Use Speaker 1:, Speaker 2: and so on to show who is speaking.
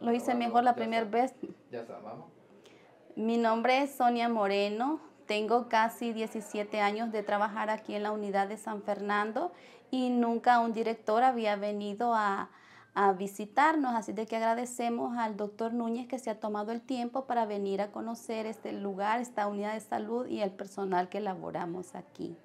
Speaker 1: Lo hice mejor la primera vez. Ya vamos. Mi nombre es Sonia Moreno. Tengo casi 17 años de trabajar aquí en la unidad de San Fernando y nunca un director había venido a, visitarnos, así de que agradecemos al doctor Núñez que se ha tomado el tiempo para venir a conocer este lugar, esta unidad de salud y el personal que laboramos aquí.